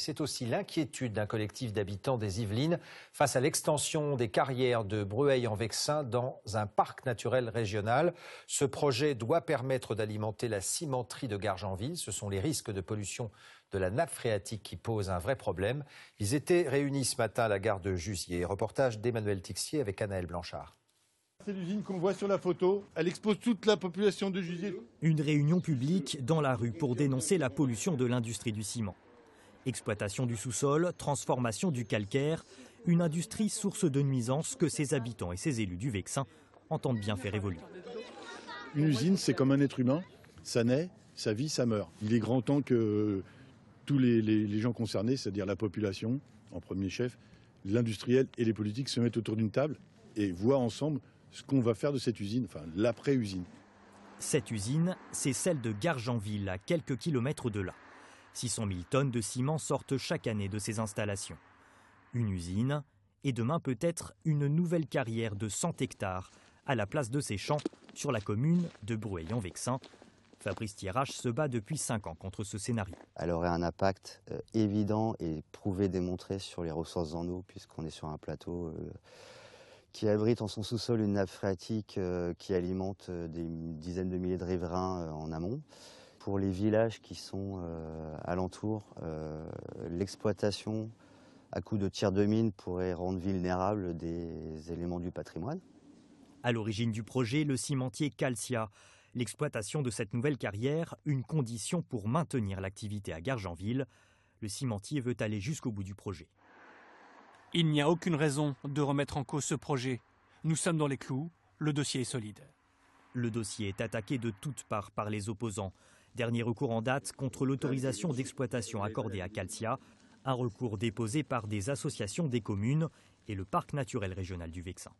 C'est aussi l'inquiétude d'un collectif d'habitants des Yvelines face à l'extension des carrières de brueil en Vexin dans un parc naturel régional. Ce projet doit permettre d'alimenter la cimenterie de Gargenville. Ce sont les risques de pollution de la nappe phréatique qui posent un vrai problème. Ils étaient réunis ce matin à la gare de Jusier. Reportage d'Emmanuel Tixier avec Anaël Blanchard. C'est l'usine qu'on voit sur la photo. Elle expose toute la population de Jusier. Une réunion publique dans la rue pour dénoncer la pollution de l'industrie du ciment. Exploitation du sous-sol, transformation du calcaire, une industrie source de nuisances que ses habitants et ses élus du Vexin entendent bien faire évoluer. Une usine, c'est comme un être humain, ça naît, ça vit, ça meurt. Il est grand temps que tous les, gens concernés, c'est-à-dire la population en premier chef, l'industriel et les politiques se mettent autour d'une table et voient ensemble ce qu'on va faire de cette usine, enfin l'après-usine. Cette usine, c'est celle de Gargenville, à quelques kilomètres de là. 600 000 tonnes de ciment sortent chaque année de ces installations. Une usine et demain peut-être une nouvelle carrière de 100 hectares à la place de ces champs sur la commune de en vexin Fabrice Thierrache se bat depuis 5 ans contre ce scénario. Elle aurait un impact euh, évident et prouvé, démontré sur les ressources en eau, puisqu'on est sur un plateau euh, qui abrite en son sous-sol une nappe phréatique euh, qui alimente des dizaines de milliers de riverains en amont pour les villages qui sont euh, alentour, euh, l'exploitation à coup de tiers de mine pourrait rendre vulnérables des éléments du patrimoine. À l'origine du projet, le cimentier Calcia. L'exploitation de cette nouvelle carrière, une condition pour maintenir l'activité à Gargenville. Le cimentier veut aller jusqu'au bout du projet. Il n'y a aucune raison de remettre en cause ce projet. Nous sommes dans les clous, le dossier est solide. Le dossier est attaqué de toutes parts par les opposants. Dernier recours en date contre l'autorisation d'exploitation accordée à Calcia, un recours déposé par des associations des communes et le parc naturel régional du Vexin.